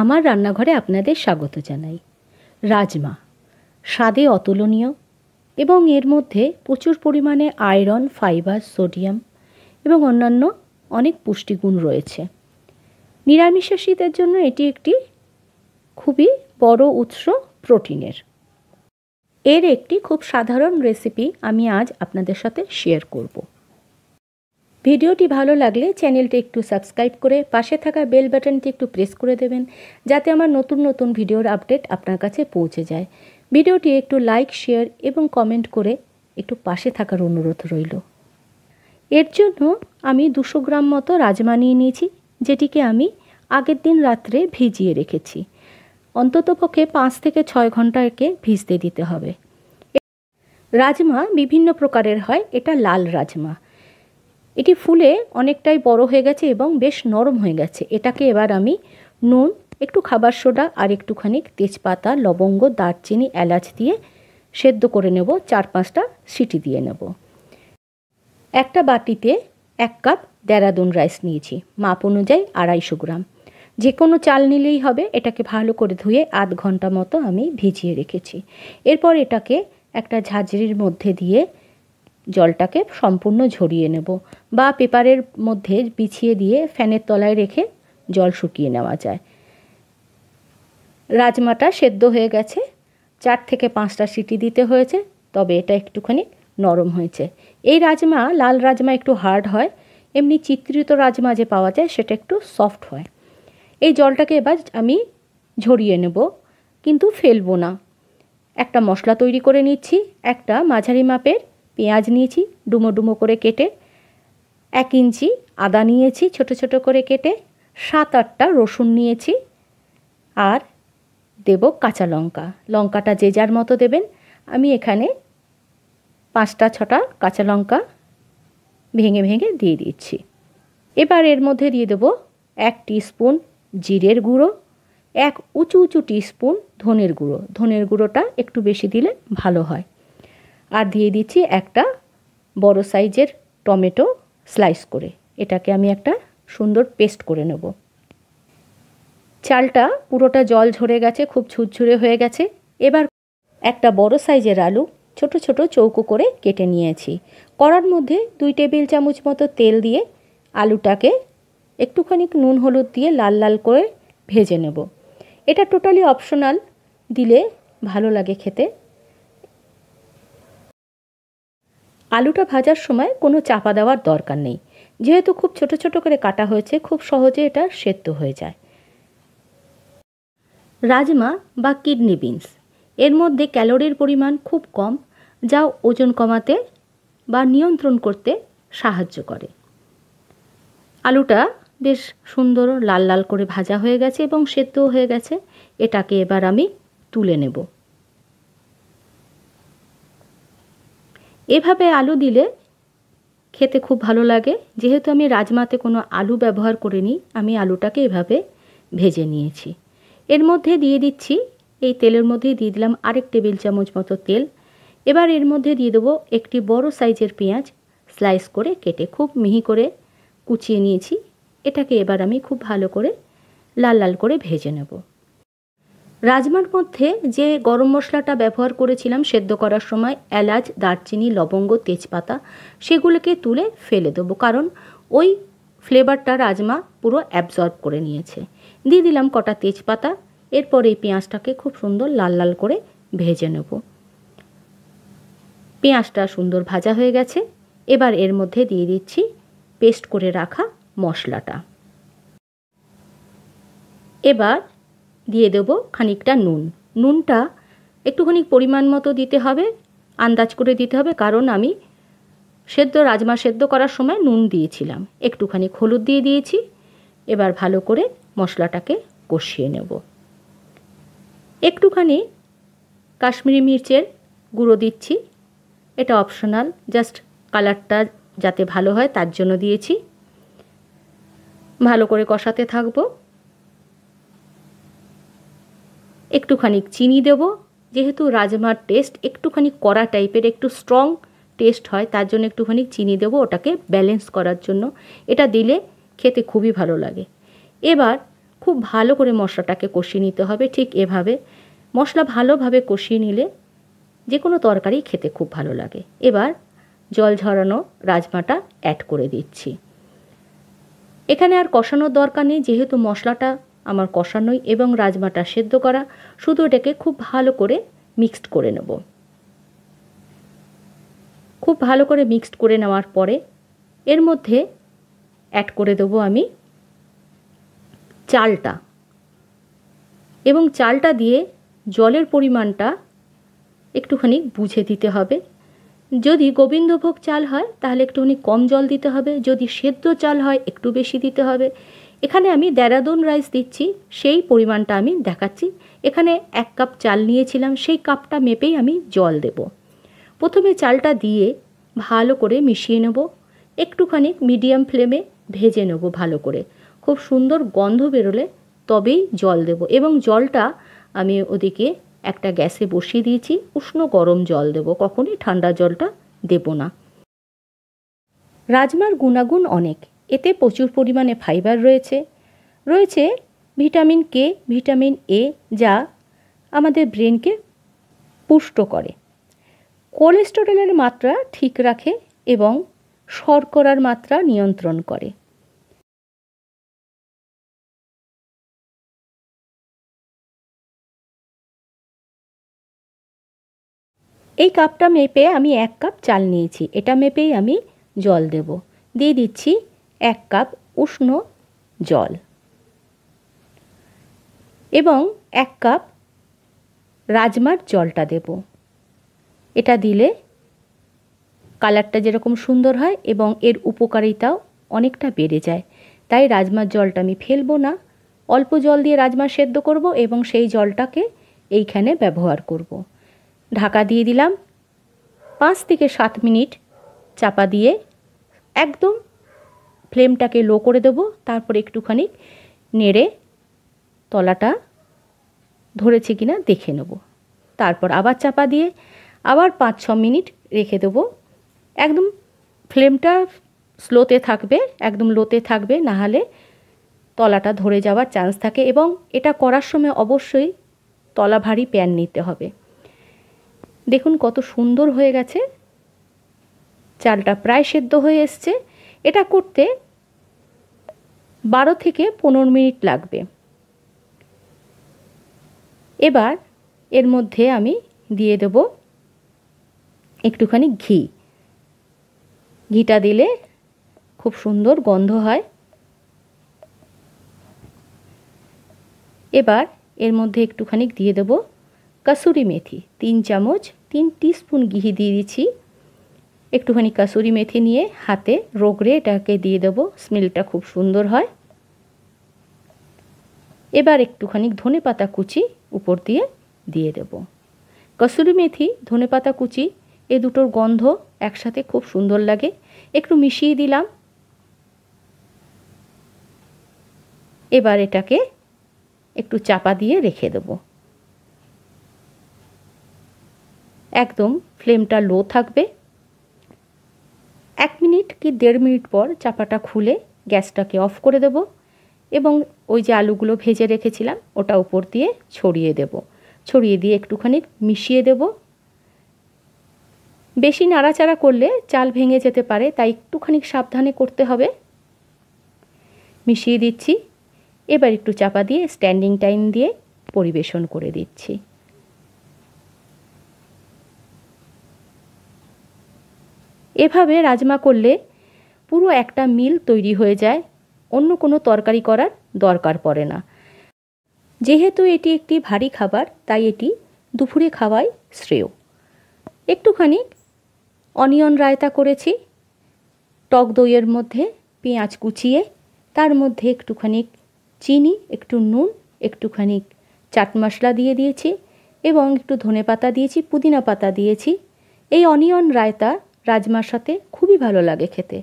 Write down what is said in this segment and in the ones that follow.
আমার রান্নাঘরে আপনাদের স্বাগত জানাই রাজমা স্বাদে অতুলনীয় এবং এর মধ্যে প্রচুর পরিমাণে আয়রন ফাইবার সোডিয়াম এবং অন্যান্য অনেক পুষ্টিগুণ রয়েছে নিরামিষাশীদের জন্য এটি একটি খুবই বড় উৎস প্রোটিনের এর একটি খুব সাধারণ রেসিপি আমি আজ আপনাদের সাথে শেয়ার করবো ভিডিওটি ভালো লাগলে চ্যানেলটি একটু সাবস্ক্রাইব করে পাশে থাকা বেল বাটনটি একটু প্রেস করে দেবেন যাতে আমার নতুন নতুন ভিডিওর আপডেট আপনার কাছে পৌঁছে যায় ভিডিওটি একটু লাইক শেয়ার এবং কমেন্ট করে একটু পাশে থাকার অনুরোধ রইল এর জন্য আমি দুশো গ্রাম মতো রাজমা নিয়ে নিয়েছি যেটিকে আমি আগের দিন রাত্রে ভিজিয়ে রেখেছি অন্ততপক্ষে পাঁচ থেকে ছয় ঘন্টাকে ভিজতে দিতে হবে রাজমা বিভিন্ন প্রকারের হয় এটা লাল রাজমা এটি ফুলে অনেকটাই বড় হয়ে গেছে এবং বেশ নরম হয়ে গেছে এটাকে এবার আমি নুন একটু খাবার সোডা আর একটুখানি তেজপাতা লবঙ্গ দারচিনি এলাচ দিয়ে সেদ্ধ করে নেব চার পাঁচটা সিটি দিয়ে নেব একটা বাটিতে এক কাপ দেরাদুন রাইস নিয়েছি মাপ অনুযায়ী আড়াইশো গ্রাম যে কোনো চাল নিলেই হবে এটাকে ভালো করে ধুয়ে আধ ঘন্টা মতো আমি ভিজিয়ে রেখেছি এরপর এটাকে একটা ঝাঁঝরির মধ্যে দিয়ে জলটাকে সম্পূর্ণ ঝরিয়ে নেব বা পেপারের মধ্যে বিছিয়ে দিয়ে ফ্যানের তলায় রেখে জল শুকিয়ে নেওয়া যায় রাজমাটা সেদ্ধ হয়ে গেছে চার থেকে পাঁচটা সিটি দিতে হয়েছে তবে এটা একটুখানি নরম হয়েছে এই রাজমা লাল রাজমা একটু হার্ড হয় এমনি চিত্রিত রাজমা যে পাওয়া যায় সেটা একটু সফট হয় এই জলটাকে এবার আমি ঝরিয়ে নেব কিন্তু ফেলবো না একটা মশলা তৈরি করে নিচ্ছি একটা মাঝারি মাপের পেঁয়াজ নিয়েছি ডুমো ডুমো করে কেটে এক ইঞ্চি আদা নিয়েছি ছোট ছোট করে কেটে সাত আটটা রসুন নিয়েছি আর দেব কাঁচা লঙ্কা লঙ্কাটা যে যার মতো দেবেন আমি এখানে পাঁচটা ছটা কাঁচা লঙ্কা ভেঙে ভেঙে দিয়ে দিচ্ছি এবার এর মধ্যে দিয়ে দেবো এক স্পুন জিরের গুঁড়ো এক উঁচু উঁচু স্পুন ধনের গুঁড়ো ধনের গুঁড়োটা একটু বেশি দিলে ভালো হয় আর দিয়ে দিচ্ছি একটা বড় সাইজের টমেটো স্লাইস করে এটাকে আমি একটা সুন্দর পেস্ট করে নেব চালটা পুরোটা জল ঝরে গেছে খুব ঝুরঝুরে হয়ে গেছে এবার একটা বড় সাইজের আলু ছোট ছোট চৌকো করে কেটে নিয়েছি কড়ার মধ্যে দুই টেবিল চামচ মতো তেল দিয়ে আলুটাকে একটুখানি নুন হলুদ দিয়ে লাল লাল করে ভেজে নেব এটা টোটালি অপশনাল দিলে ভালো লাগে খেতে আলুটা ভাজার সময় কোনো চাপা দেওয়ার দরকার নেই যেহেতু খুব ছোট ছোট করে কাটা হয়েছে খুব সহজে এটা সেদ্ধ হয়ে যায় রাজমা বা কিডনি বিনস এর মধ্যে ক্যালোরির পরিমাণ খুব কম যা ওজন কমাতে বা নিয়ন্ত্রণ করতে সাহায্য করে আলুটা বেশ সুন্দর লাল লাল করে ভাজা হয়ে গেছে এবং সেদ্ধ হয়ে গেছে এটাকে এবার আমি তুলে নেব এভাবে আলু দিলে খেতে খুব ভালো লাগে যেহেতু আমি রাজমাতে কোনো আলু ব্যবহার করিনি আমি আলুটাকে এভাবে ভেজে নিয়েছি এর মধ্যে দিয়ে দিচ্ছি এই তেলের মধ্যে দিয়ে দিলাম আরেক টেবিল চামচ মতো তেল এবার এর মধ্যে দিয়ে দেবো একটি বড় সাইজের পেঁয়াজ স্লাইস করে কেটে খুব মিহি করে কুচিয়ে নিয়েছি এটাকে এবার আমি খুব ভালো করে লাল লাল করে ভেজে নেবো রাজমার মধ্যে যে গরম মশলাটা ব্যবহার করেছিলাম সেদ্ধ করার সময় এলাচ দারচিনি লবঙ্গ তেজপাতা সেগুলোকে তুলে ফেলে দেবো কারণ ওই ফ্লেভারটা রাজমা পুরো অ্যাবজর্ব করে নিয়েছে দিয়ে দিলাম কটা তেজপাতা এরপর এই পেঁয়াজটাকে খুব সুন্দর লাল লাল করে ভেজে নেব পেঁয়াজটা সুন্দর ভাজা হয়ে গেছে এবার এর মধ্যে দিয়ে দিচ্ছি পেস্ট করে রাখা মশলাটা এবার দিয়ে দেব খানিকটা নুন নুনটা একটুখানি পরিমাণ মতো দিতে হবে আন্দাজ করে দিতে হবে কারণ আমি সেদ্ধ রাজমা সেদ্ধ করার সময় নুন দিয়েছিলাম একটুখানি হলুদ দিয়ে দিয়েছি এবার ভালো করে মশলাটাকে কষিয়ে নেব একটুখানি কাশ্মীরি মির্চের গুঁড়ো দিচ্ছি এটা অপশনাল জাস্ট কালারটা যাতে ভালো হয় তার জন্য দিয়েছি ভালো করে কষাতে থাকবো একটুখানি চিনি দেব যেহেতু রাজমার টেস্ট একটুখানি কড়া টাইপের একটু স্ট্রং টেস্ট হয় তার জন্য একটুখানি চিনি দেব ওটাকে ব্যালেন্স করার জন্য এটা দিলে খেতে খুবই ভালো লাগে এবার খুব ভালো করে মশলাটাকে কষিয়ে নিতে হবে ঠিক এভাবে মশলা ভালোভাবে কষিয়ে নিলে যে কোনো তরকারি খেতে খুব ভালো লাগে এবার জল ঝরানো রাজমাটা অ্যাড করে দিচ্ছি এখানে আর কষানোর দরকার নেই যেহেতু মশলাটা আমার কষানোই এবং রাজমাটা সেদ্ধ করা শুধু এটাকে খুব ভালো করে মিক্সড করে নেব খুব ভালো করে মিক্সড করে নেওয়ার পরে এর মধ্যে অ্যাড করে দেবো আমি চালটা এবং চালটা দিয়ে জলের পরিমাণটা একটুখানি বুঝে দিতে হবে যদি গোবিন্দভোগ চাল হয় তাহলে একটুখানি কম জল দিতে হবে যদি সেদ্ধ চাল হয় একটু বেশি দিতে হবে এখানে আমি দেরাদুন রাইস দিচ্ছি সেই পরিমাণটা আমি দেখাচ্ছি এখানে এক কাপ চাল নিয়েছিলাম সেই কাপটা মেপেই আমি জল দেব প্রথমে চালটা দিয়ে ভালো করে মিশিয়ে নেব একটুখানি মিডিয়াম ফ্লেমে ভেজে নেব ভালো করে খুব সুন্দর গন্ধ বেরোলে তবেই জল দেব এবং জলটা আমি ওদিকে একটা গ্যাসে বসিয়ে দিয়েছি উষ্ণ গরম জল দেব কখনই ঠান্ডা জলটা দেব না রাজমার গুণাগুণ অনেক এতে প্রচুর পরিমাণে ফাইবার রয়েছে রয়েছে ভিটামিন কে ভিটামিন এ যা আমাদের ব্রেনকে পুষ্ট করে কোলেস্টেরলের মাত্রা ঠিক রাখে এবং শর্করার মাত্রা নিয়ন্ত্রণ করে এই কাপটা মেপে আমি এক কাপ চাল নিয়েছি এটা মেপেই আমি জল দেব দিয়ে দিচ্ছি এক কাপ উষ্ণ জল এবং এক কাপ রাজমার জলটা দেব এটা দিলে কালারটা যেরকম সুন্দর হয় এবং এর উপকারিতাও অনেকটা বেড়ে যায় তাই রাজমার জলটা আমি ফেলবো না অল্প জল দিয়ে রাজমা সেদ্ধ করব এবং সেই জলটাকে এইখানে ব্যবহার করব। ঢাকা দিয়ে দিলাম পাঁচ থেকে সাত মিনিট চাপা দিয়ে একদম ফ্লেমটাকে লো করে দেব তারপর একটুখানি নেড়ে তলাটা ধরেছে কি না দেখে নেব তারপর আবার চাপা দিয়ে আবার পাঁচ ছ মিনিট রেখে দেব একদম ফ্লেমটা স্লোতে থাকবে একদম লোতে থাকবে নাহলে তলাটা ধরে যাওয়ার চান্স থাকে এবং এটা করার সময় অবশ্যই তলা ভারী প্যান নিতে হবে দেখুন কত সুন্দর হয়ে গেছে চালটা প্রায় সেদ্ধ হয়ে এসছে এটা করতে বারো থেকে পনেরো মিনিট লাগবে এবার এর মধ্যে আমি দিয়ে দেব একটুখানি ঘি ঘিটা দিলে খুব সুন্দর গন্ধ হয় এবার এর মধ্যে একটুখানি দিয়ে দেব কাসুরি মেথি তিন চামচ তিন টিস্পুন ঘি দিয়ে দিচ্ছি একটুখানি কাসুরি মেথি নিয়ে হাতে রোগড়ে এটাকে দিয়ে দেবো স্মেলটা খুব সুন্দর হয় এবার একটুখানি ধনে পাতা কুচি উপর দিয়ে দিয়ে দেব কসুরি মেথি ধনে পাতা কুচি এ দুটোর গন্ধ একসাথে খুব সুন্দর লাগে একটু মিশিয়ে দিলাম এবার এটাকে একটু চাপা দিয়ে রেখে দেব একদম ফ্লেমটা লো থাকবে এক মিনিট কি দেড় মিনিট পর চাপাটা খুলে গ্যাসটাকে অফ করে দেব এবং ওই যে আলুগুলো ভেজে রেখেছিলাম ওটা উপর দিয়ে ছড়িয়ে দেব ছড়িয়ে দিয়ে একটুখানি মিশিয়ে দেব বেশি নাড়াচাড়া করলে চাল ভেঙে যেতে পারে তাই একটুখানি সাবধানে করতে হবে মিশিয়ে দিচ্ছি এবার একটু চাপা দিয়ে স্ট্যান্ডিং টাইম দিয়ে পরিবেশন করে দিচ্ছি এভাবে রাজমা করলে পুরো একটা মিল তৈরি হয়ে যায় অন্য কোনো তরকারি করার দরকার পড়ে না যেহেতু এটি একটি ভারী খাবার তাই এটি দুপুরে খাওয়াই শ্রেয় একটুখানি অনিয়ন রায়তা করেছি টক দইয়ের মধ্যে পেঁয়াজ কুচিয়ে তার মধ্যে একটুখানি চিনি একটু নুন একটুখানি চাট মশলা দিয়ে দিয়েছি এবং একটু ধনে পাতা দিয়েছি পুদিনা পাতা দিয়েছি এই অনিয়ন রায়তা রাজমার সাথে খুবই ভালো লাগে খেতে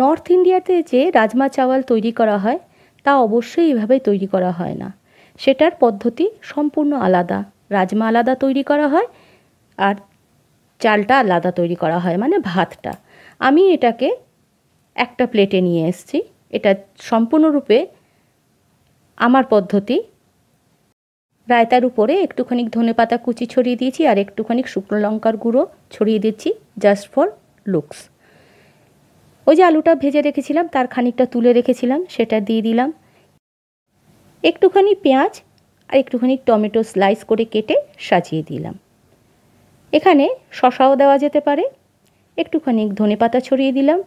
নর্থ ইন্ডিয়াতে যে রাজমা চাওয়াল তৈরি করা হয় তা অবশ্যই এভাবে তৈরি করা হয় না সেটার পদ্ধতি সম্পূর্ণ আলাদা রাজমা আলাদা তৈরি করা হয় আর চালটা আলাদা তৈরি করা হয় মানে ভাতটা আমি এটাকে একটা প্লেটে নিয়ে এসছি এটা সম্পূর্ণরূপে আমার পদ্ধতি রায়তার উপরে একটুখানি ধনে পাতা কুচি ছড়িয়ে দিয়েছি আর একটুখানি শুকনো লঙ্কার গুঁড়ো ছড়িয়ে দিচ্ছি জাস্ট ফর লুকস ওই যে আলুটা ভেজে রেখেছিলাম তার খানিকটা তুলে রেখেছিলাম সেটা দিয়ে দিলাম একটুখানি পেঁয়াজ আর একটুখানি টমেটো স্লাইস করে কেটে সাজিয়ে দিলাম এখানে শশাও দেওয়া যেতে পারে একটুখানি ধনে পাতা ছড়িয়ে দিলাম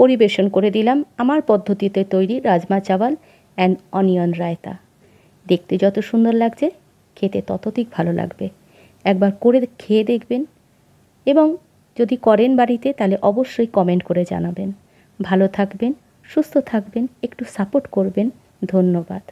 পরিবেশন করে দিলাম আমার পদ্ধতিতে তৈরি রাজমা চাওয়াল অ্যান্ড অনিয়ন রায়তা দেখতে যত সুন্দর লাগছে খেতে ততধিক ভালো লাগবে একবার করে খেয়ে দেখবেন এবং যদি করেন বাড়িতে তাহলে অবশ্যই কমেন্ট করে জানাবেন ভালো থাকবেন সুস্থ থাকবেন একটু সাপোর্ট করবেন ধন্যবাদ